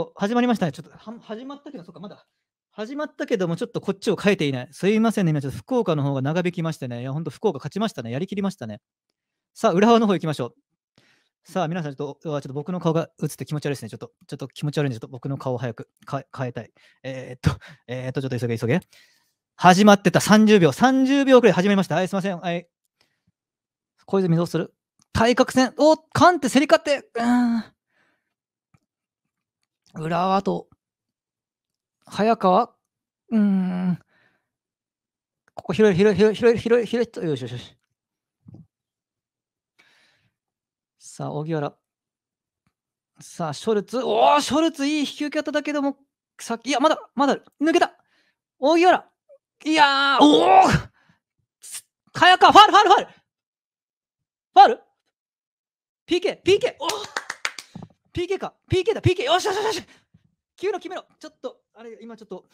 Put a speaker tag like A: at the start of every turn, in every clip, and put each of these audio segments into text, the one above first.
A: う、始まりましたね。ちょっと始まったけど、そっか、まだ始まったけども、ちょっとこっちを変えていない。すいませんね。今ちょっと福岡の方が長引きましてね。いや、ほんと福岡勝ちましたね。やりきりましたね。さあ、浦和の方行きましょう。さあ、皆さんちょっと、ちょっと僕の顔が映って気持ち悪いですね。ちょっと、ちょっと気持ち悪いんで、ちょっと僕の顔を早く変えたい。えー、っと、えー、っと、ちょっと急げ急げ。始まってた30秒、30秒くらい始めました。はい、すいません。はい。小泉どうする対角線。お、カンって競り勝って。うん。浦和と、早川うーん。ここ広い、広い、広い、広い、広い、広い、よしよしよし。さあ、荻原。さあ、ショルツ。おお、ショルツ、いい引き受け方だけども、さっき、いや、まだ、まだ、抜けた荻原いやー、おお早川、ファール、ファール、ファールファール !PK、PK! おお PK か !PK だ !PK! よしよしよし急の決めろちょっと、あれ、今ちょっと、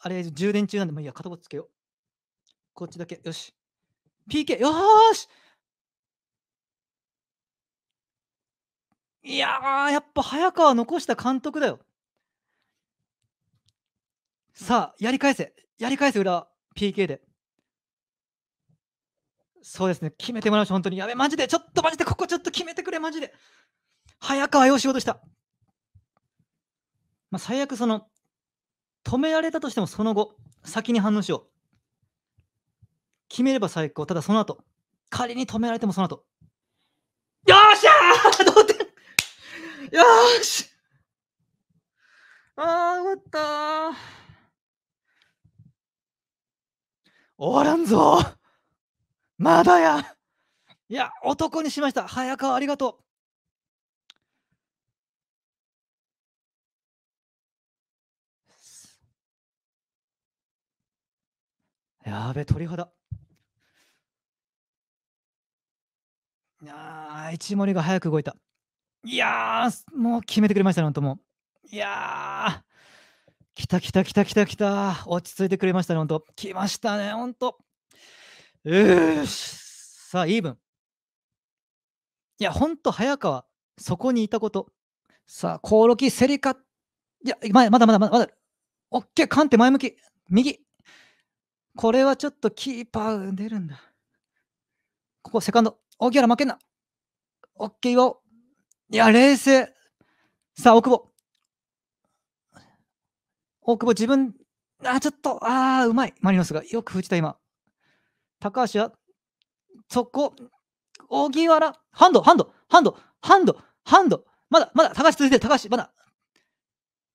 A: あれ、充電中なんで、もういいや、片方つけよう。こっちだけ、よし。PK! よーしいやー、やっぱ早川残した監督だよ。さあ、やり返せ。やり返せ、裏。PK で。そうですね、決めてもらうし本当に。やべ、マジで、ちょっとマジで、ここちょっと決めてくれ、マジで。早川よしようとした。まあ、最悪その、止められたとしてもその後、先に反応しよう。決めれば最高。ただその後、仮に止められてもその後。よっしゃー同点よーしああ、終わった終わらんぞまだやいや、男にしました。早川ありがとう。やべ、鳥肌。ああ、一森が早く動いた。いやー、もう決めてくれましたね、本当もう。いやー、来た来た来た来た来た。落ち着いてくれましたね、本当。来ましたね、本当。よし。さあ、イーブン。いや、本当早川、そこにいたこと。さあ、コオロキ、セリカ。いや、まだまだまだまだ。オッケー、カンテ前向き。右。これはちょっとキーパー出るんだ。ここセカンド。大ギャ負けんな。オッケーよ。いや、冷静。さあ、大久保。大久保自分、あ、ちょっと、ああ、うまい。マリノスが。よくじた、今。高橋は、そこ、荻原、ハンド、ハンド、ハンド、ハンド、ハンド。まだ、まだ、高橋続いてる、高橋、まだ。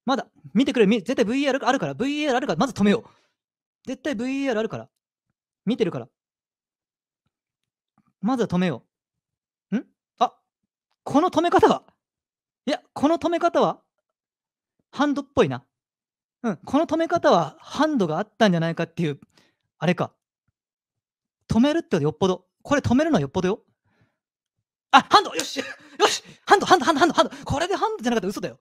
A: まだ、見てくれ、絶対 VR あるから、VR あるから、まず止めよう。絶対 VAR あるから。見てるから。まずは止めよう。んあこの止め方はいや、この止め方はハンドっぽいな。うん、この止め方はハンドがあったんじゃないかっていう、あれか。止めるってよっぽど。これ止めるのはよっぽどよ。あ、ハンドよしよしハンドハンドハンドハンドハンドこれでハンドじゃなかったら嘘だよ。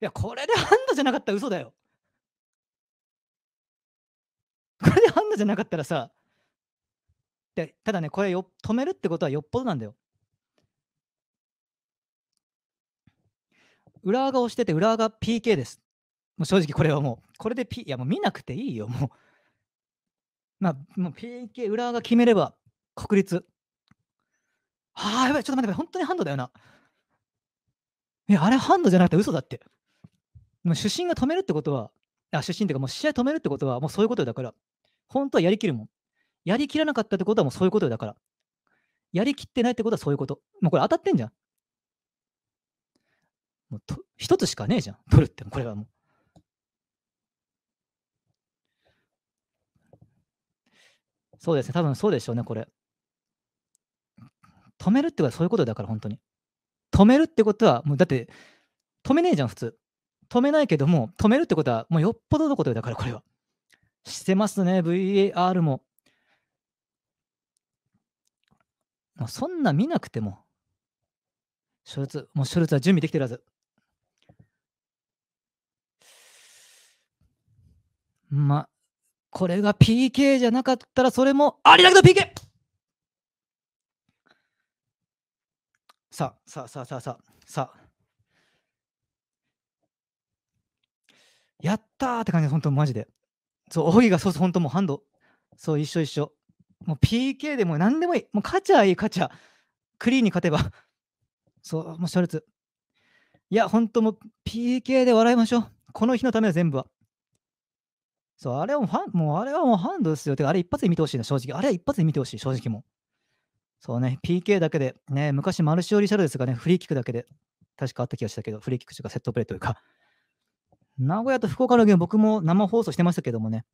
A: いや、これでハンドじゃなかったら嘘だよ。カンナじゃなかったらさ、でただね、これよ止めるってことはよっぽどなんだよ。裏側が押してて、裏側が PK です。もう正直これはもう、これで、P、いやもう見なくていいよ、もう。まあ、もう PK、裏側が決めれば確率。ああ、やばい、ちょっと待って、本当にハンドだよな。いや、あれハンドじゃなくて嘘だって。もう主審が止めるってことは、あ、主審っていうかもう試合止めるってことは、もうそういうことだから。本当はやりきるもん。やりきらなかったってことはもうそういうことだから。やりきってないってことはそういうこと。もうこれ当たってんじゃん。もうと一つしかねえじゃん。取るって、これはもう。そうですね、多分そうでしょうね、これ。止めるってことはそういうことだから、本当に。止めるってことは、もうだって、止めねえじゃん、普通。止めないけども、止めるってことは、もうよっぽどのことだからこれは。してますね、VAR も。もうそんな見なくても。ショルツ、もうショルツは準備できてるはず。まあ、これが PK じゃなかったら、それもありだけど PK! さあ、さあ、さあ、さあ、さあ、さあ。やったーって感じで、本当マジで。そう、大井がそうそう、本当もうハンド。そう、一緒一緒。もう PK でも何でもいい。もう勝ちゃいい、勝ちゃ。クリーンに勝てば。そう、もうショルツ。いや、本当もう PK で笑いましょう。この日のためは全部は。そう、あれはもうファン、もうあれはもうハンドですよ。てか、あれ一発で見てほしいな、正直。あれは一発で見てほしい、正直もう。そうね、PK だけで、ね、昔マルシオ・リシャルですがね、フリーキックだけで、確かあった気がしたけど、フリーキックというかセットプレーというか、名古屋と福岡のゲーム、僕も生放送してましたけどもね。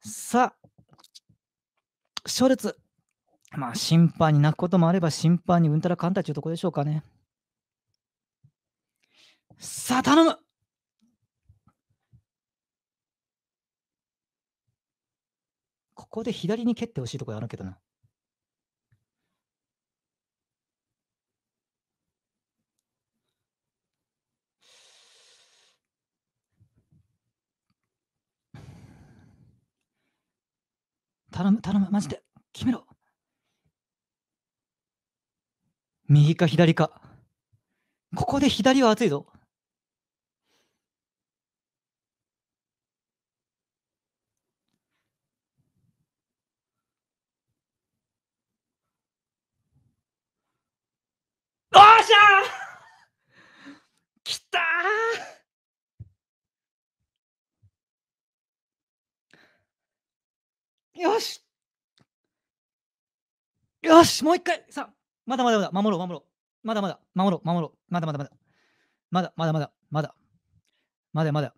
A: さあ、ショルツ。まあ、審判に泣くこともあれば、審判にうんたらかんたちいうところでしょうかね。さあ、頼むここで左に蹴ってほしいところあるけどな。頼む、頼む、マジで。決めろ。右か左か。ここで左は熱いぞ。よしよしもう一回さあ、まだまだまだ、守ろう、守ろう。まだまだ、守ろう、守ろう。まだまだまだ。まだまだまだ、まだ。まだまだ。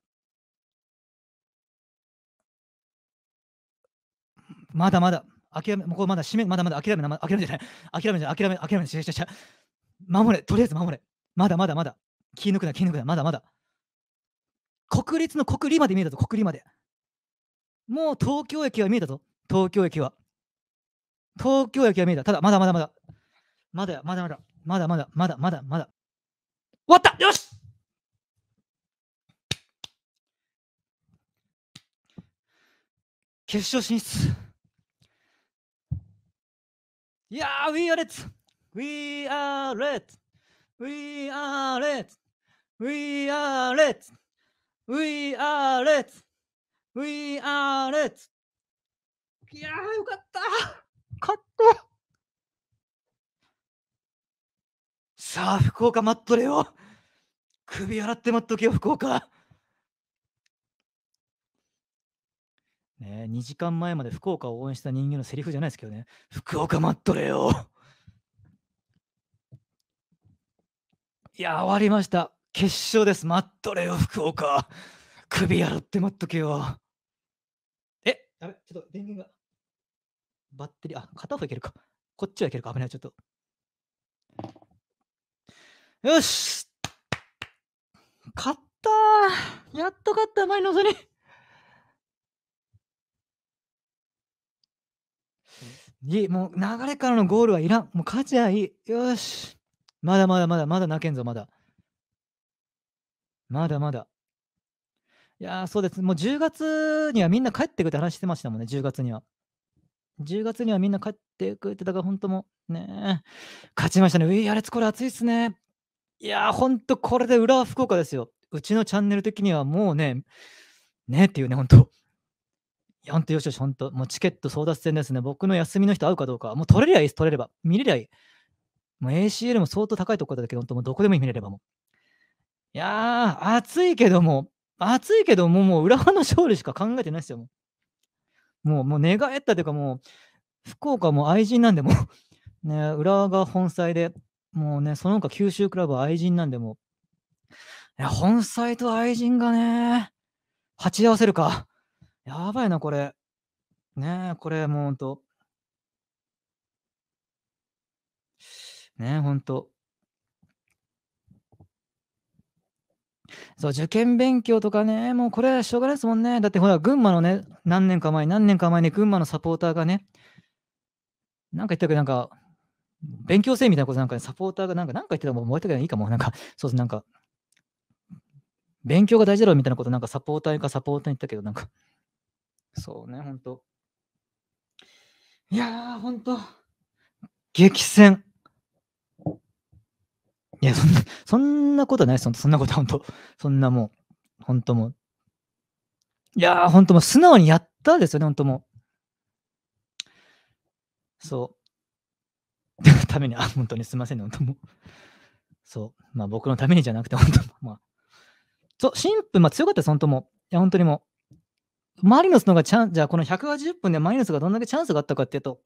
A: まだまだ。諦め、もうまだ締め、まだまだ諦め、これま、諦めじゃない。諦めじゃない、諦め、諦め、しゃしゃ守れ、とりあえず守れ。まだまだまだ。気抜くな、気抜くな、まだまだ。国立の国理まで見えたぞ、国理まで。もう東京駅は見えたぞ。東京駅は。東京駅は見えた。ただ、まだまだまだ。まだまだまだ。まだまだまだまだまだ。終わったよしいやー、ウィーアレッツウィーアレッツウィーアレッツウィーアレッツウィーアレッツウィーアレッツウィーアレッツいやよかったかっこさあ、福岡待っとれよ首洗って待っとけよ、福岡ね、2時間前まで福岡を応援した人間のセリフじゃないですけどね、福岡待っとれよいや、終わりました。決勝です。待っとれよ、福岡。首洗って待っとけよ。え、っちょっと電源が。バッテリー、あ、片方いけるか。こっちはいけるか。危ない、ちょっと。よし勝ったやっと勝った前のぞりいい、もう流れからのゴールはいらん。もう勝ちはいい。よし。まだまだまだまだ泣けんぞ、まだ。まだまだ。いやそうです。もう10月にはみんな帰ってくって話してましたもんね、10月には。10月にはみんな帰ってくれてたが、本当もね、勝ちましたね。ウィーアレツこれ熱いっすね。いやー、ほんとこれで裏は福岡ですよ。うちのチャンネル的にはもうね、ねっていうね、ほんと。いや、ほんとよしよし、ほんと。もうチケット争奪戦ですね。僕の休みの人会うかどうか。もう取れりゃいいです、取れれば。見れりゃいい。もう ACL も相当高いとこだけど、ほんともうどこでもいい見れればもう。いやー、暑いけども、暑いけども、もう浦和の勝利しか考えてないですよ、もう。もう、もう寝返ったというか、もう、福岡も愛人なんで、も うね、浦和が本妻で、もうね、その他九州クラブは愛人なんで、もう、本妻と愛人がね、鉢合わせるか。やばいな、これ。ねこれもうほんと。ねほんと。そう、受験勉強とかね、もうこれはしょうがないですもんね。だってほら、群馬のね、何年か前、何年か前に群馬のサポーターがね、なんか言ったけど、なんか、勉強生みたいなことなんか、ね、サポーターがなんか、なんか言ってたも終わったけどいいかも、なんか、そうです、なんか、勉強が大事だろみたいなこと、なんかサポーターかサポーターに言ったけど、なんか、そうね、ほんと。いやー、ほんと、激戦。いや、そんな、そんなことないそす。そんなこと本当そんなもう、本当もう。いやー、本当もう素直にやったですよね、本当もう。そう。ために、あ、本当にすいませんね、本当もう。そう。まあ僕のためにじゃなくて、本当まあ。そう、神父、まあ強かったです、本当もう。いや、本当にもう。マリノスのがチャン、じゃあこの180分でマリノスがどんだけチャンスがあったかっていうと、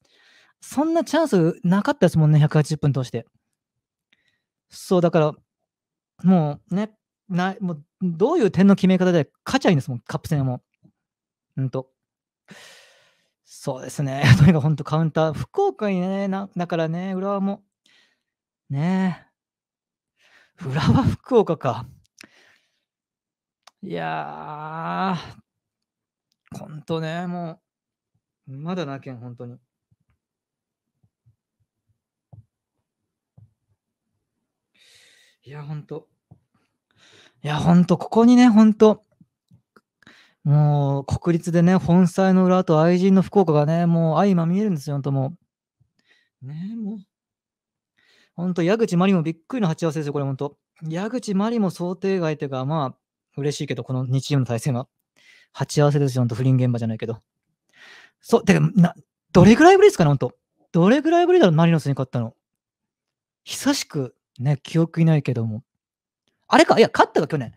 A: そんなチャンスなかったですもんね、180分通して。そう、だから、もうね、なもうどういう点の決め方で勝ちゃいいんですもん、カップ戦も。うんと。そうですね。とにかく本当カウンター。福岡にね、なだからね、浦和も。ねえ。浦和福岡か。いやー、本当ね、もう、まだなけん、本当に。いや、ほんと。いや、ほんと、ここにね、ほんと、もう、国立でね、本妻の裏と愛人の福岡がね、もう相まみえるんですよ、ほんともう。ねもう。ほんと、矢口真理もびっくりの鉢合わせですよ、これ、ほんと。矢口真理も想定外というか、まあ、嬉しいけど、この2チームの対戦は。鉢合わせですよ、ほんと、不倫現場じゃないけど。そう、てか、な、どれぐらいぶりですかね、ほんと。どれぐらいぶりだろう、マリノスに勝ったの。久しくね、記憶いないけども。あれか、いや、勝ったか、去年。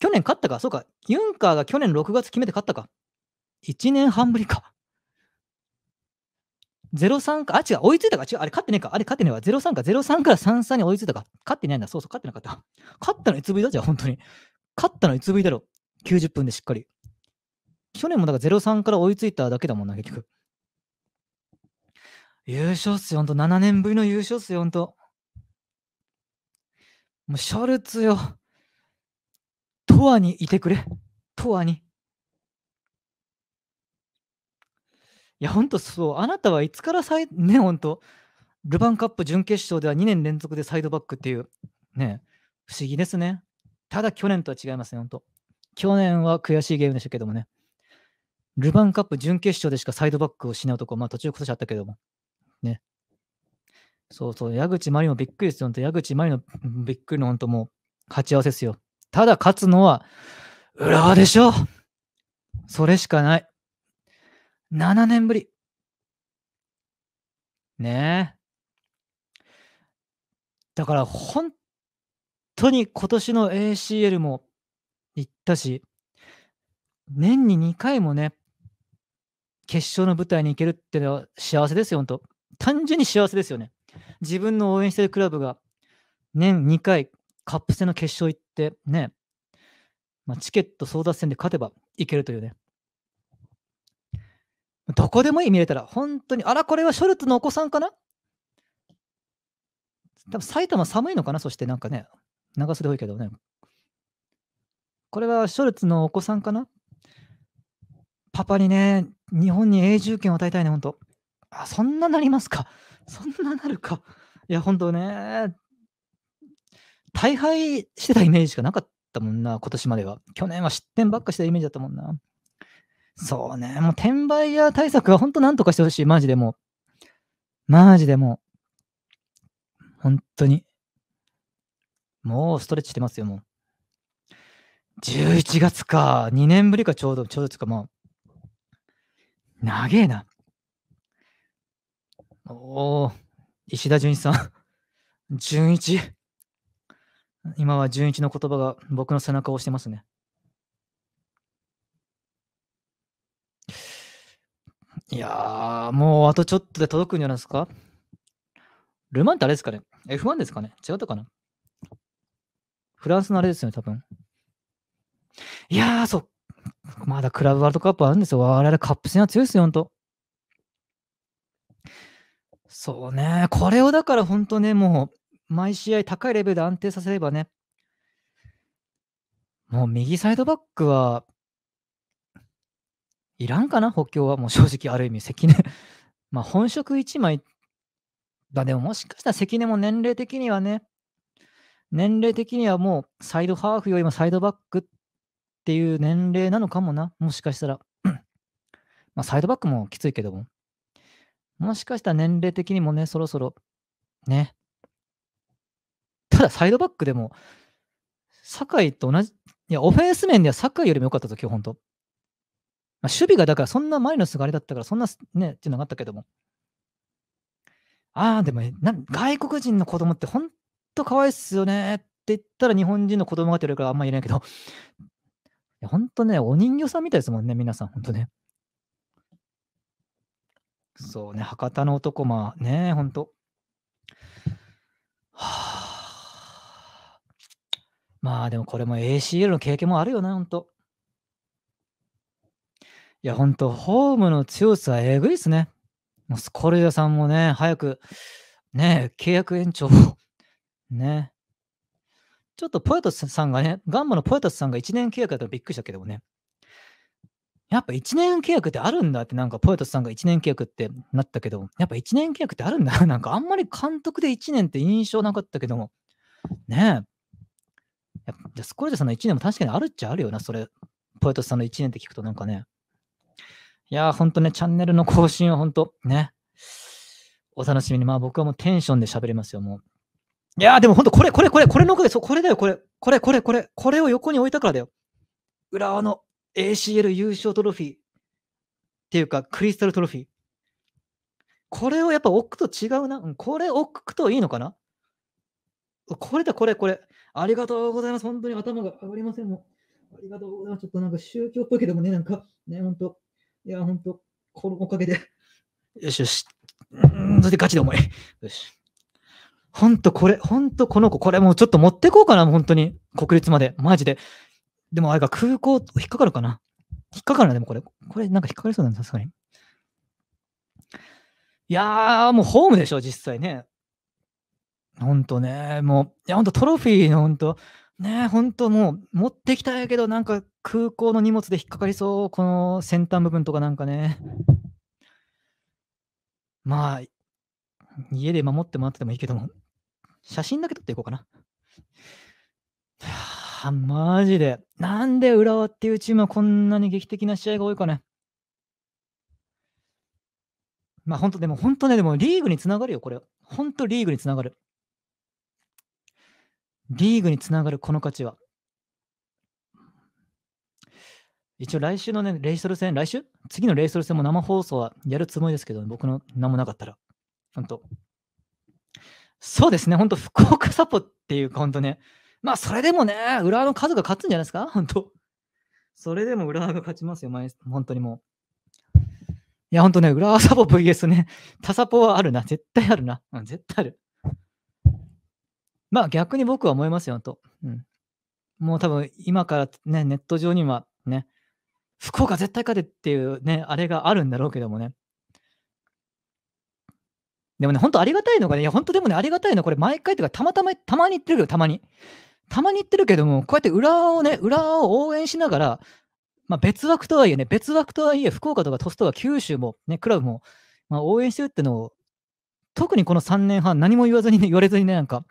A: 去年勝ったか、そうか、ユンカーが去年6月決めて勝ったか。1年半ぶりか。03か、あ、違う、追いついたか、違う、あれ勝ってねえか、あれ勝ってねえわ、03か、03から33に追いついたか、勝ってないんだ、そうそう、勝ってなかった。勝ったのいつぶりだじゃん、本当に。勝ったのいつぶりだろ90分でしっかり。去年もだから03から追いついただけだもんな、結局。優勝っすよ、ほんと、7年ぶりの優勝っすよ、ほんと。もうシャルツよ。トアにいてくれ。トアに。いや、ほんとそう。あなたはいつからサイ、ね、ほんと。ルヴァンカップ準決勝では2年連続でサイドバックっていう、ね、不思議ですね。ただ去年とは違いますね、ほんと。去年は悔しいゲームでしたけどもね。ルヴァンカップ準決勝でしかサイドバックをしないこ、まあ途中今年あったけども。ね。そうそう、矢口真理もびっくりですよ。矢口真理のびっくりの本当もう、勝ち合わせですよ。ただ勝つのは、浦和でしょそれしかない。7年ぶり。ねえ。だから本当に今年の ACL も行ったし、年に2回もね、決勝の舞台に行けるっていうのは幸せですよ、本当。単純に幸せですよね。自分の応援してるクラブが年2回カップ戦の決勝行ってね、まあ、チケット争奪戦で勝てばいけるというね。どこでもいい見れたら、本当に、あら、これはショルツのお子さんかな多分埼玉寒いのかなそしてなんかね、長袖多いけどね。これはショルツのお子さんかなパパにね、日本に永住権を与えたいね、本当あ、そんななりますか。そんななるか。いや、本当ね、大敗してたイメージしかなかったもんな、今年までは。去年は失点ばっかしたイメージだったもんな。そうね、もう転売屋対策は本当なんとかしてほしい、マジでもう。マジでもう。本当に。もうストレッチしてますよ、もう。11月か。2年ぶりか、ちょうど、ちょうどつか、まあ。長えな。おお、石田純一さん。純一。今は純一の言葉が僕の背中を押してますね。いやー、もうあとちょっとで届くんじゃないですかルマンってあれですかね ?F1 ですかね違ったかなフランスのあれですよね、多分。いやー、そう。まだクラブワールドカップあるんですよ。我々カップ戦は強いですよ、ほんと。そうね、これをだから本当ね、もう毎試合高いレベルで安定させればね、もう右サイドバックはいらんかな、補強は。もう正直、ある意味、関根 まあ、本職1枚だ、でももしかしたら関根も年齢的にはね、年齢的にはもうサイドハーフよりもサイドバックっていう年齢なのかもな、もしかしたら。まあ、サイドバックもきついけども。もしかしたら年齢的にもね、そろそろ、ね。ただ、サイドバックでも、酒井と同じ、いや、オフェンス面では酒井よりも良かったとき、本当まあ、守備がだからそんなマリノスがあれだったから、そんなね、っていうのがあったけども。ああ、でもな、外国人の子供って本当可愛いっすよねって言ったら日本人の子供がてるからあんま言えないけど、いや本当ね、お人形さんみたいですもんね、皆さん、本当ね。そうね、博多の男、まあね、ほんと。はあ、まあでもこれも ACL の経験もあるよな、ほんと。いや、ほんと、ホームの強さはえぐいっすね。もうスコルジャさんもね、早く、ね、契約延長を、ね。ちょっとポエトスさんがね、ガンマのポエトスさんが1年契約だったらびっくりしたけどもね。やっぱ1年契約ってあるんだって、なんかポエトスさんが1年契約ってなったけど、やっぱ1年契約ってあるんだ。なんかあんまり監督で1年って印象なかったけども、ねえ。じゃスコルジさんの1年も確かにあるっちゃあるよな、それ。ポエトスさんの1年って聞くとなんかね。いやー、ほんとね、チャンネルの更新はほんとね、お楽しみに。まあ僕はもうテンションで喋りますよ、もう。いやー、でもほんとこれ、これ、これ、これのおかげ、そう、これだよ、これ。これ、これ、これ、これを横に置いたからだよ。裏の ACL 優勝トロフィーっていうか、クリスタルトロフィー。これをやっぱ置くと違うな。うん、これ置くといいのかなこれだ、これ、これ。ありがとうございます。本当に頭が上がりませんもん。ありがとうございます。ちょっとなんか宗教っぽいけどもね、なんか、ね、本当いや、本当このおかげで。よしよし。うん、そしてガチで重い。よし。ほんとこれ、ほんとこの子、これもうちょっと持ってこうかな、本当に。国立まで。マジで。でもあれか、空港、引っかかるかな引っかかるな、でもこれ。これなんか引っかかりそうださすがに。いやー、もうホームでしょ、実際ね。ほんとね、もう、いや、ほんとトロフィーのほんと、ね、ほんともう、持ってきたやけど、なんか空港の荷物で引っかかりそう、この先端部分とかなんかね。まあ、家で守ってもらっててもいいけども、写真だけ撮っていこうかな。あ、マジで。なんで浦和っていうチームはこんなに劇的な試合が多いかね。まあ本当でも本当ね、でもリーグにつながるよ、これ。本当リーグにつながる。リーグにつながるこの価値は。一応来週のね、レイソル戦、来週次のレイソル戦も生放送はやるつもりですけど、僕の名もなかったら。本当。そうですね、本当、福岡サポっていうか、本当ね、まあ、それでもね、浦和の数が勝つんじゃないですか 本当。それでも浦和が勝ちますよ、毎本当にもう。いや、本当ね、浦和サポ VS ね、タ サポはあるな、絶対あるな、うん、絶対ある。まあ、逆に僕は思いますよ、本当。うん、もう多分、今からね、ネット上にはね、福岡絶対勝てっていうね、あれがあるんだろうけどもね。でもね、本当ありがたいのがね、いや、本当でもね、ありがたいのはこれ毎回というか、たまたま、たまに言ってるけど、たまに。たまに言ってるけども、こうやって裏をね、裏を応援しながら、まあ、別枠とはいえね、別枠とはいえ、福岡とか鳥栖とか九州も、ね、クラブも、まあ、応援してるってのを、特にこの3年半、何も言わずに、ね、言われずにね、なんか、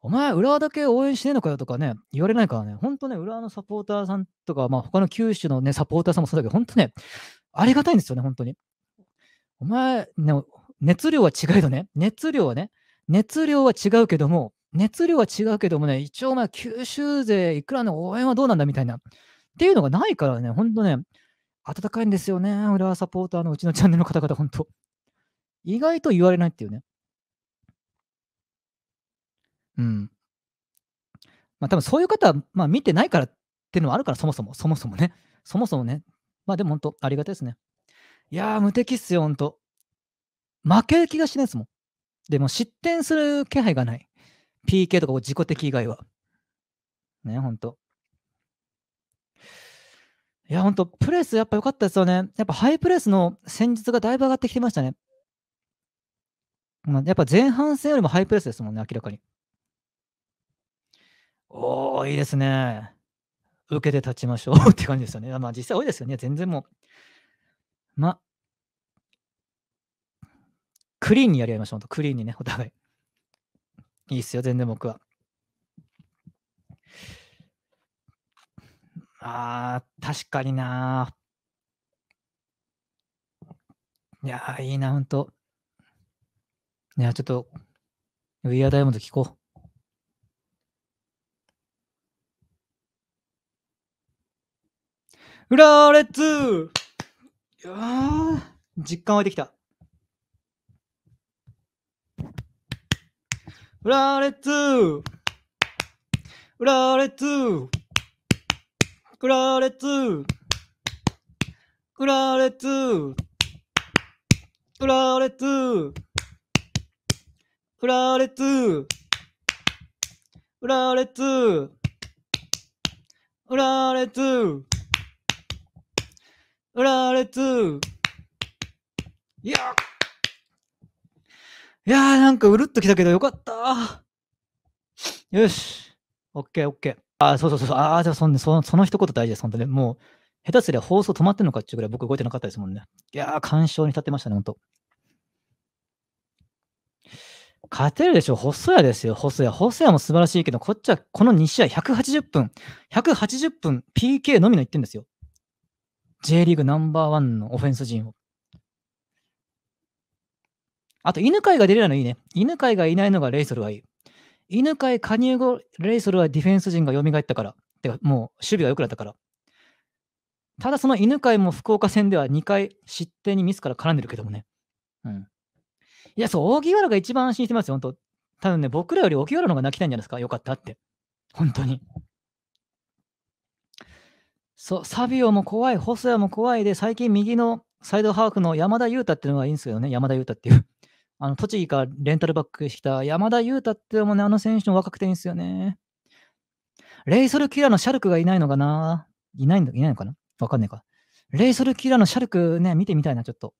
A: お前、浦和だけ応援してねえのかよとかね、言われないからね、本当ね、浦和のサポーターさんとか、まあ、他の九州のね、サポーターさんもそうだけど、本当ね、ありがたいんですよね、本当に。お前、ね、熱量は違えどね、熱量はね、熱量は違うけども、熱量は違うけどもね、一応まあ九州勢いくらの応援はどうなんだみたいな。っていうのがないからね、ほんとね、温かいんですよね、浦和サポーターのうちのチャンネルの方々、ほんと。意外と言われないっていうね。うん。まあ多分そういう方は、まあ、見てないからっていうのはあるから、そもそも、そもそもね。そもそもね。まあでも本当ありがたいですね。いやー、無敵っすよ、本当負ける気がしないですもん。でも失点する気配がない。PK とか自己的以外は。ね、ほんと。いや、ほんと、プレスやっぱ良かったですよね。やっぱハイプレスの戦術がだいぶ上がってきてましたね。まあ、やっぱ前半戦よりもハイプレスですもんね、明らかに。おー、いいですね。受けて立ちましょう って感じですよね。まあ実際多いですよね。全然もう。まあ、クリーンにやり合いましょう。クリーンにね、お互い。いいっすよ、全然僕は。あ確かにないやいいな、ほんと。いや、ちょっと、ウィアダイモンド聞こう。フラーレッツいやー、実感湧いてきた。ラレッツラレッツラレッツラレッツラレッツラレッツラレッツラレッツラレッツ Yeah! いやーなんかうるっときたけどよかったよし。オッケーオッケー。あ、そうそうそう。ああ、じゃあそん、その、その一言大事です。本当ね。もう、下手すりゃ放送止まってんのかっていうぐらい僕動いてなかったですもんね。いやー、干渉に立ってましたね、本当勝てるでしょ、細谷ですよ、細谷。細谷も素晴らしいけど、こっちはこの2試合180分、180分 PK のみの1点ですよ。J リーグナンバーワンのオフェンス陣を。あと、犬飼が出れないのいいね。犬飼がいないのがレイソルはいい。犬飼、加入後、レイソルはディフェンス陣が蘇ったから。てか、もう守備が良くなったから。ただ、その犬飼も福岡戦では2回失点にミスから絡んでるけどもね。うん。いや、そう、荻原が一番安心してますよ、本当多分ね、僕らより荻原の方が泣きたいんじゃないですか。よかったって。本当に。そう、サビオも怖い、細谷も怖いで、最近右のサイドハーフの山田優太っていうのがいいんですけどね、山田優太っていうあの栃木からレンタルバックした山田優太ってもね、あの選手も若くていいんですよね。レイソルキラーのシャルクがいないのかないないのいないのかなわかんないか。レイソルキラーのシャルクね、見てみたいな、ちょっと。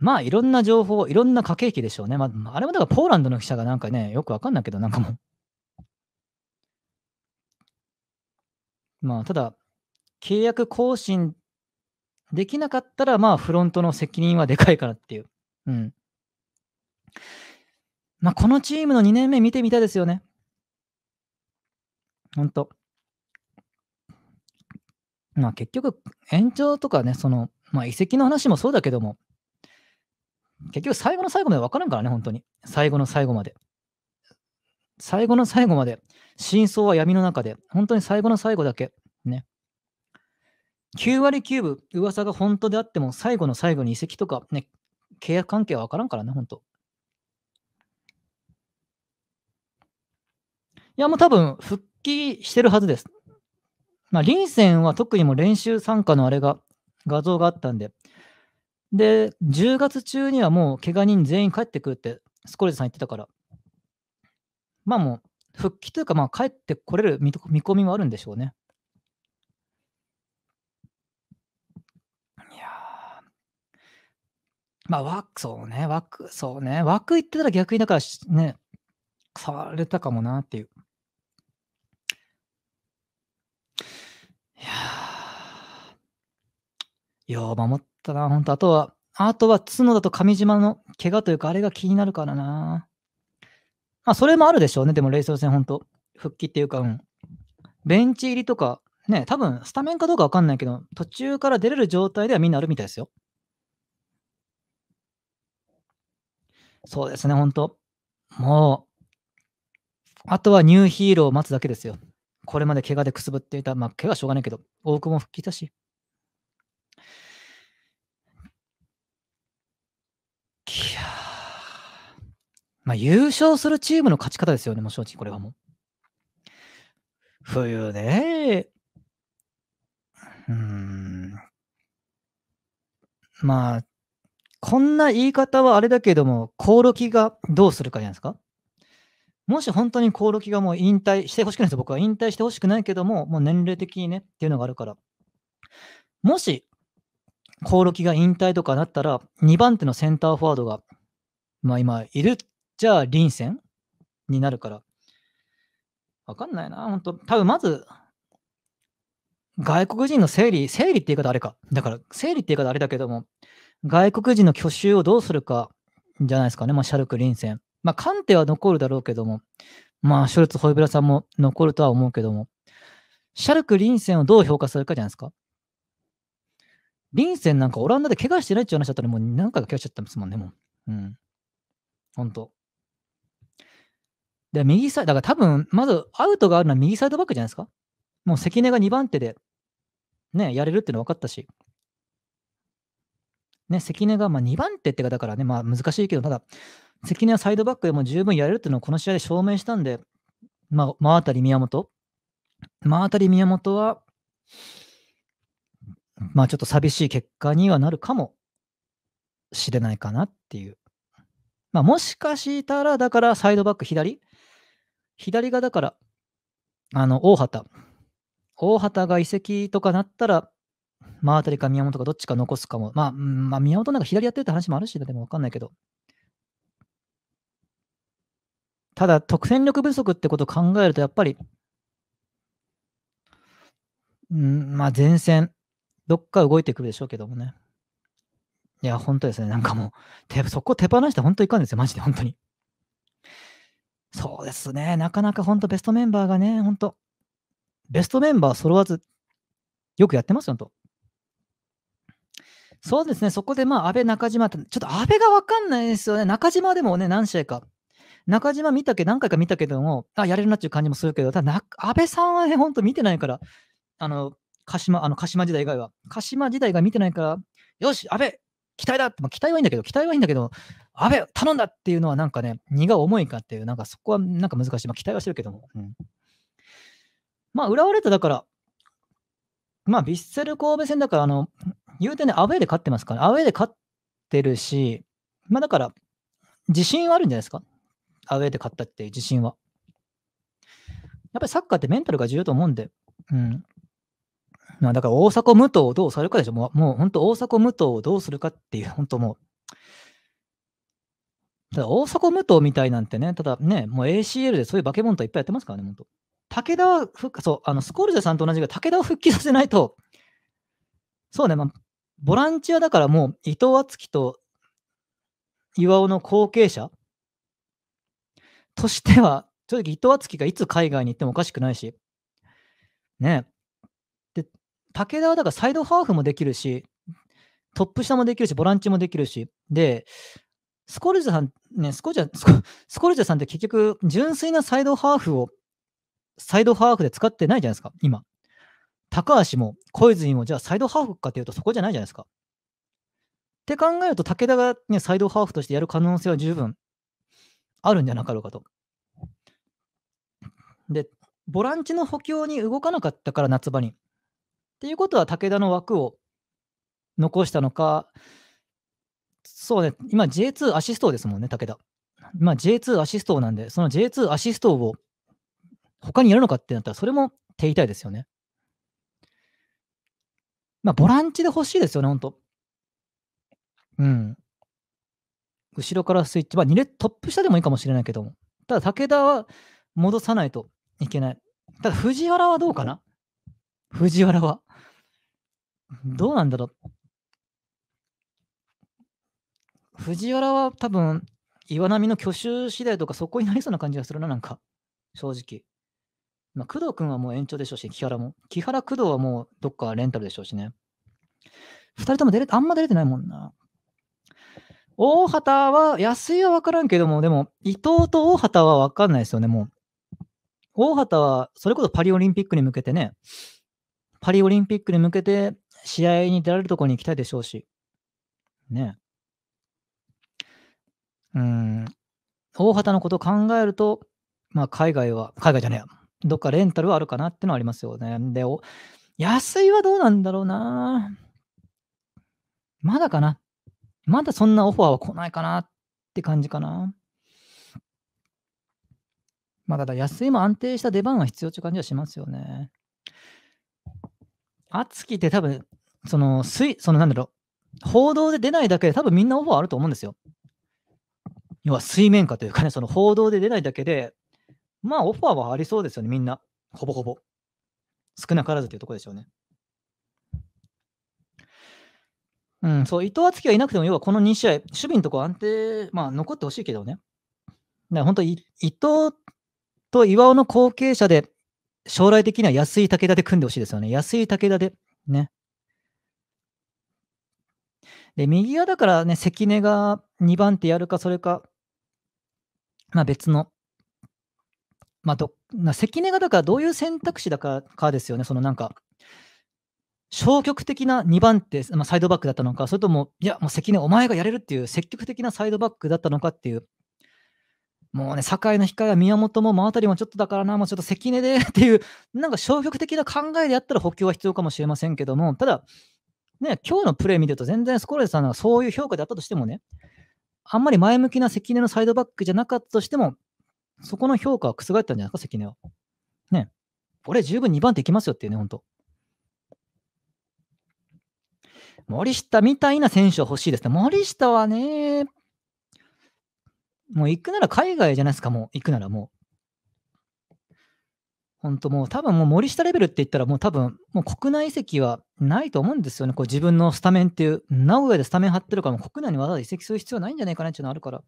A: まあ、いろんな情報、いろんな駆け引きでしょうね。まあ、あれもだからポーランドの記者がなんかね、よくわかんないけど、なんかもう。まあ、ただ、契約更新できなかったら、まあ、フロントの責任はでかいからっていう。うん。まあ、このチームの2年目見てみたいですよね。本当まあ、結局、延長とかね、その、まあ、移籍の話もそうだけども、結局、最後の最後まで分からんからね、本当に。最後の最後まで。最後の最後まで、真相は闇の中で、本当に最後の最後だけ、ね。9割9分、噂が本当であっても、最後の最後に移籍とか、ね、契約関係は分からんからね、本当。いや、もう多分、復帰してるはずです。まあ、リンセンは特にも練習参加のあれが、画像があったんで。で、10月中にはもう、怪我人全員帰ってくるって、スコレジさん言ってたから。まあもう、復帰というか、まあ、帰ってこれる見込みもあるんでしょうね。まあ、枠、そうね、枠、そうね、枠行ってたら逆にだからね、触れたかもなっていう。いやよう守ったな、本当あとは、あとは角だと上島の怪我というか、あれが気になるからな。まあ、それもあるでしょうね、でも、レイソル戦、本当復帰っていうか、うん。ベンチ入りとか、ね、多分、スタメンかどうか分かんないけど、途中から出れる状態ではみんなあるみたいですよ。そうですね、本当もう、あとはニューヒーローを待つだけですよ。これまで怪我でくすぶっていた、まあ、怪我はしょうがないけど、多くも復帰したし。いやまあ、優勝するチームの勝ち方ですよね、もう正直これはもう。冬ね。うん。まあ、こんな言い方はあれだけども、コオロキがどうするかじゃないですか。もし本当にコオロキがもう引退してほしくないです僕は引退してほしくないけども、もう年齢的にねっていうのがあるから。もし、コオロキが引退とかなったら、2番手のセンターフォワードが、まあ今いる、じゃあ臨戦になるから。わかんないな、本当多分まず、外国人の整理、整理って言い方あれか。だから、整理って言い方あれだけども、外国人の去就をどうするかじゃないですかね、まあ、シャルク・リンセン。まあ、カンテは残るだろうけども、まあ、ショルツ・ホイブラさんも残るとは思うけども、シャルク・リンセンをどう評価するかじゃないですか。リンセンなんかオランダで怪我してないってう話だったら、もう何回か怪我しちゃったんですもんね、もう。うん。ほんと。で、右サイド、だから多分、まずアウトがあるのは右サイドバックじゃないですか。もう関根が2番手で、ね、やれるっていうの分かったし。ね、関根がまあ2番手ってか、だからね、まあ難しいけど、ただ、関根はサイドバックでも十分やれるっていうのをこの試合で証明したんで、まあ、真り宮本。真当たり宮本は、まあちょっと寂しい結果にはなるかもしれないかなっていう。まあもしかしたら、だからサイドバック左左がだから、あの、大畑。大畑が移籍とかなったら、まあたりか宮本かどっちか残すかも。まあ、まあ、宮本なんか左やってるって話もあるし、でも分かんないけど。ただ、得点力不足ってことを考えると、やっぱり、うん、まあ、前線、どっか動いてくるでしょうけどもね。いや、本当ですね。なんかもう、手そこ手放して本当いかんですよ。マジで、本当に。そうですね。なかなか本当ベストメンバーがね、本当ベストメンバー揃わず、よくやってますよ、と。そうですね、そこでまあ、安倍、中島ちょっと安倍が分かんないですよね。中島でもね、何試合か。中島見たけ、何回か見たけども、あ、やれるなっていう感じもするけど、ただ、安倍さんはね、本当見てないから、あの、鹿島、あの、鹿島時代以外は。鹿島時代が見てないから、よし、安倍、期待だって、まあ、期待はいいんだけど、期待はいいんだけど、安倍、頼んだっていうのはなんかね、荷が重いかっていう、なんかそこはなんか難しい。まあ、期待はしてるけども。うん、まあ、浦和レッドだから、まあ、ヴィッセル神戸戦だから、あの、言うてね、アウェーで勝ってますから、アウェーで勝ってるし、まあだから、自信はあるんじゃないですか。アウェーで勝ったっていう自信は。やっぱりサッカーってメンタルが重要と思うんで、うん。まあ、だから大迫武藤をどうされるかでしょ。もうもう本当大迫武藤をどうするかっていう、本当もう。ただ大迫武藤みたいなんてね、ただね、もう ACL でそういう化け物といっぱいやってますからね、本当。武田は復そう、あのスコールゼさんと同じが武田を復帰させないと、そうね、まあ、ボランチはだからもう伊藤敦樹と岩尾の後継者としては、正直伊藤敦樹がいつ海外に行ってもおかしくないし、ねで、武田はだからサイドハーフもできるし、トップ下もできるし、ボランチもできるし、で、スコルジャさん、ね、スコジャスコルジャさんって結局、純粋なサイドハーフを、サイドハーフで使ってないじゃないですか、今。高橋も小泉もじゃあサイドハーフかというとそこじゃないじゃないですか。って考えると武田が、ね、サイドハーフとしてやる可能性は十分あるんじゃなかろうかと。で、ボランチの補強に動かなかったから夏場に。っていうことは武田の枠を残したのか、そうね、今 J2 アシストですもんね、武田。今 J2 アシストなんで、その J2 アシストを他にやるのかってなったら、それも手痛いですよね。まあ、ボランチで欲しいですよね、本当うん。後ろからスイッチ、まあ、2列トップ下でもいいかもしれないけども、ただ武田は戻さないといけない。ただ藤原はどうかな藤原は。どうなんだろう。藤原は多分、岩波の去就次第とかそこになりそうな感じがするな、なんか、正直。まあ、工藤君はもう延長でしょうし、木原も。木原、工藤はもうどっかレンタルでしょうしね。二人とも出れあんま出れてないもんな。大畑は、安井は分からんけども、でも、伊藤と大畑は分かんないですよね、もう。大畑は、それこそパリオリンピックに向けてね、パリオリンピックに向けて、試合に出られるところに行きたいでしょうし。ね。うん。大畑のことを考えると、まあ、海外は、海外じゃねえや。どっかレンタルはあるかなってのはありますよね。で、安いはどうなんだろうな。まだかな。まだそんなオファーは来ないかなって感じかな。まだだ安いも安定した出番は必要という感じはしますよね。熱きって多分、その、水、そのなんだろう、報道で出ないだけで多分みんなオファーあると思うんですよ。要は水面下というかね、その報道で出ないだけでまあ、オファーはありそうですよね、みんな。ほぼほぼ。少なからずというところでしょうね。うん、そう、伊藤敦樹がいなくても、要はこの2試合、守備のとこ安定、まあ、残ってほしいけどね。だから本当、伊藤と岩尾の後継者で、将来的には安い武田で組んでほしいですよね。安い武田で、ね。で、右側だからね、関根が2番手やるか、それか、まあ別のまあど、な関根がだからどういう選択肢だかかですよね、そのなんか、消極的な2番手、まあ、サイドバックだったのか、それとも、いや、もう関根、お前がやれるっていう積極的なサイドバックだったのかっていう、もうね、酒井の控えは宮本も真渡りもちょっとだからな、もうちょっと関根でっていう、なんか消極的な考えでやったら補強は必要かもしれませんけども、ただ、ね、今日のプレー見ると、全然スコーレさんがそういう評価であったとしてもね、あんまり前向きな関根のサイドバックじゃなかったとしても、そこの評価は覆ったんじゃないですか、関根は。ね。俺十分2番手いきますよっていうね、本当森下みたいな選手は欲しいですね。森下はね、もう行くなら海外じゃないですか、もう行くならもう。本当もう多分もう森下レベルって言ったらもう多分もう国内移籍はないと思うんですよね。こう自分のスタメンっていう、名古屋でスタメン張ってるからもう国内にわざわざ移籍する必要ないんじゃないかなっていうのあるから。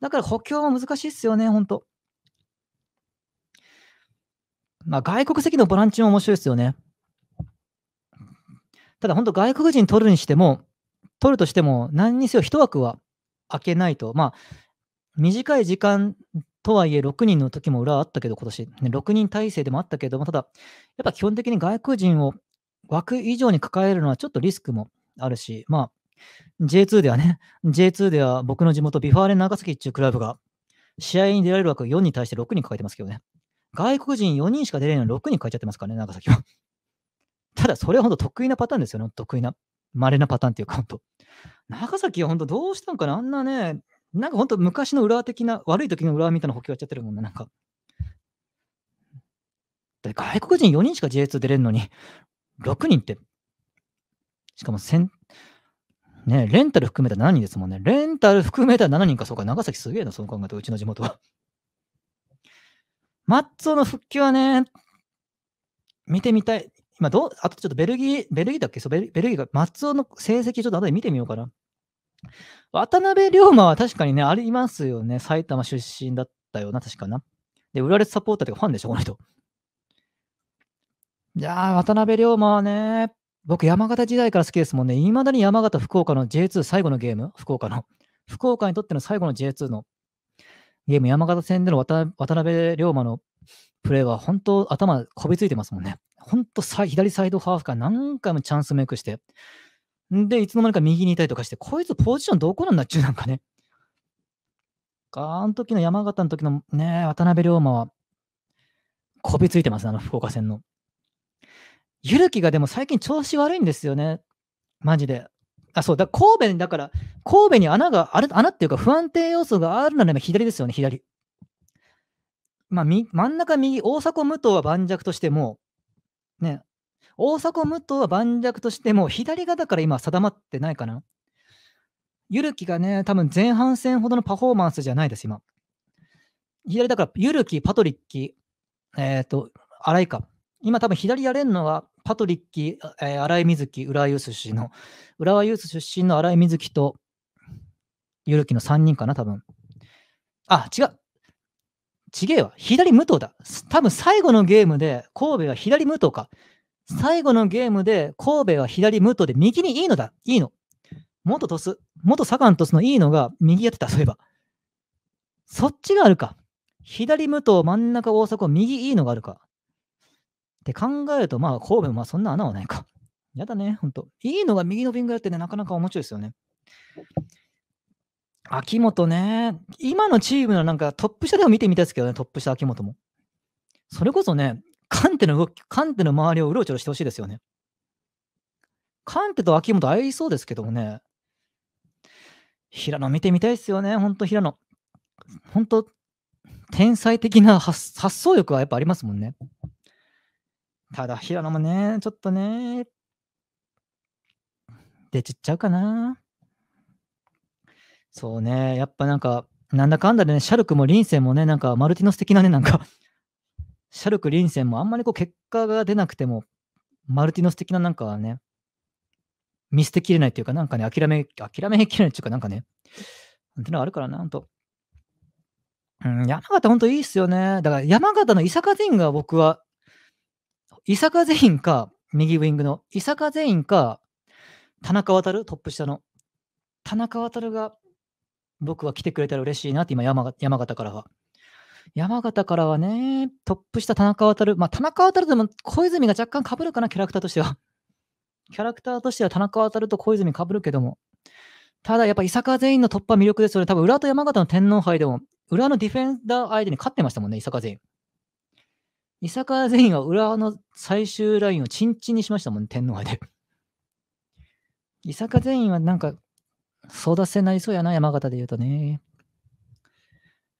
A: だから補強は難しいっすよね、本当まあ、外国籍のボランチも面白いですよね。ただ、本当外国人取るにしても、取るとしても、何にせよ1枠は空けないと。まあ、短い時間とはいえ、6人の時も裏はあったけど、今年、ね、6人体制でもあったけども、ただ、やっぱ基本的に外国人を枠以上に抱えるのはちょっとリスクもあるし、まあ、J2 ではね、J2 では僕の地元、ビファーレン長崎っていうクラブが、試合に出られる枠4に対して6人抱えてますけどね。外国人4人しか出れないのに6人書えちゃってますからね、長崎は。ただ、それは本当得意なパターンですよね、得意な。稀なパターンっていうか、本当。長崎は本当どうしたんかな、あんなね、なんか本当昔の裏的な、悪い時の裏みたいな補強やっちゃってるもんな、なんか。外国人4人しか J2 出れるのに、6人って、しかも先ね、レンタル含めた7人ですもんね。レンタル含めた7人か、そうか、長崎すげえな、その考えと、うちの地元は。マッツォの復帰はね、見てみたい。今どう、あとちょっとベルギー、ベルギーだっけそうベルギーが、マッツォの成績ちょっと後で見てみようかな。渡辺龍馬は確かにね、ありますよね。埼玉出身だったよな、確かな。で、浦和レッズサポーターというかファンでしょ、この人。いやー、渡辺龍馬はね、僕、山形時代から好きですもんね。いまだに山形、福岡の J2 最後のゲーム、福岡の。福岡にとっての最後の J2 のゲーム、山形戦での渡辺龍馬のプレーは本当頭こびついてますもんね。本当左サイドハーフから何回もチャンスメイクして、で、いつの間にか右にいたりとかして、こいつポジションどこなんだっちゅうなんかね。あの時の山形の時のね、渡辺龍馬はこびついてます、あの福岡戦の。ゆるきがでも最近調子悪いんですよね。マジで。あ、そうだ、神戸に、だから、神戸に穴がある、穴っていうか不安定要素があるなら左ですよね、左。まあ、み、真ん中右、大迫武藤は盤石としても、ね、大迫武藤は盤石としても、左がだから今定まってないかな。ゆるきがね、多分前半戦ほどのパフォーマンスじゃないです、今。左だから、ゆるき、パトリッキ、えっ、ー、と、荒井か。今多分左やれんのは、パトリッキ、えー、新井瑞希、浦和ユース出身の、浦和ユース出身の新井瑞希と、ゆるきの3人かな、多分あ、違う。ちげえわ。左武藤だ。多分最後のゲームで、神戸は左武藤か。最後のゲームで、神戸は左武藤で、右にいいのだ。いいの。元鳥栖、元サガン鳥栖のいいのが右やってた、そういえば。そっちがあるか。左武藤、真ん中大迫、右いいのがあるか。で考えると、まあ、神戸もそんな穴はないか。やだね、ほんと。いいのが右のビングやってね、なかなか面白いですよね。秋元ね、今のチームのなんかトップ下でも見てみたいですけどね、トップ下秋元も。それこそね、カンテの動き、カンテの周りをうろちょろしてほしいですよね。カンテと秋元合いそうですけどもね、平野見てみたいですよね、ほんと平野。ほんと、天才的な発想力はやっぱありますもんね。ただ、平野もね、ちょっとね、出ちっちゃうかな。そうね、やっぱなんか、なんだかんだでね、シャルクもリンセンもね、なんかマルティノス的なね、なんかシャルク、リンセンもあんまりこう結果が出なくても、マルティノス的ななんかね、見捨てきれないっていうか、なんかね、諦め、諦めきれないっていうか、なんかね、なんてのあるからな、ほんと。うん、山形ほんといいっすよね。だから山形の伊坂陣が僕は伊坂全員か、右ウィングの、伊坂全員か、田中渉トップ下の。田中渉が、僕は来てくれたら嬉しいなって、今山、山形からは。山形からはね、トップ下田中渉まあ、田中渉でも小泉が若干かぶるかな、キャラクターとしては。キャラクターとしては田中渉と小泉かぶるけども。ただやっぱ伊坂全員の突破魅力ですよね。多分、裏と山形の天皇杯でも、裏のディフェンダー相手に勝ってましたもんね、伊坂全員。伊坂善全員は浦和の最終ラインをチンチンにしましたもんね、天皇杯で。伊坂全員はなんか、争奪戦になりそうやな、山形で言うとね。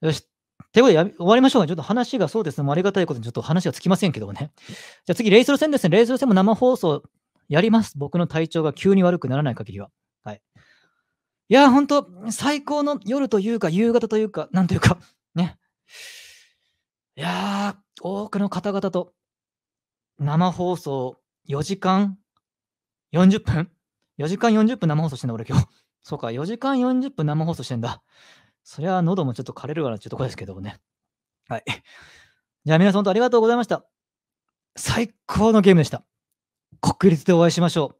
A: よし。ってことで終わりましょうか。ちょっと話がそうですね。ありがたいことにちょっと話がつきませんけどもね。じゃあ次、レイソル戦ですね。レイソル戦も生放送やります。僕の体調が急に悪くならない限りは。はい。いや、本当最高の夜というか、夕方というか、なんというか、ね。いや多くの方々と生放送4時間40分 ?4 時間40分生放送してんだ、俺今日。そうか、4時間40分生放送してんだ。そりゃ喉もちょっと枯れるちなってとこですけどもね。はい。じゃあ皆さん本当ありがとうございました。最高のゲームでした。国立でお会いしましょ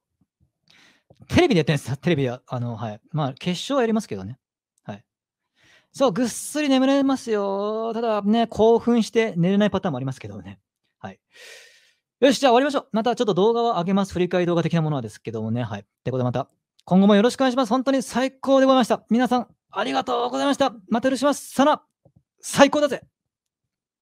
A: う。テレビでやってんです。テレビは、あの、はい。まあ、決勝はやりますけどね。そう、ぐっすり眠れますよ。ただね、興奮して寝れないパターンもありますけどね。はい。よし、じゃあ終わりましょう。またちょっと動画を上げます。振り返り動画的なものはですけどもね。はい。ってことでまた、今後もよろしくお願いします。本当に最高でございました。皆さん、ありがとうございました。またよろしくお願いします。さな、最高だぜ。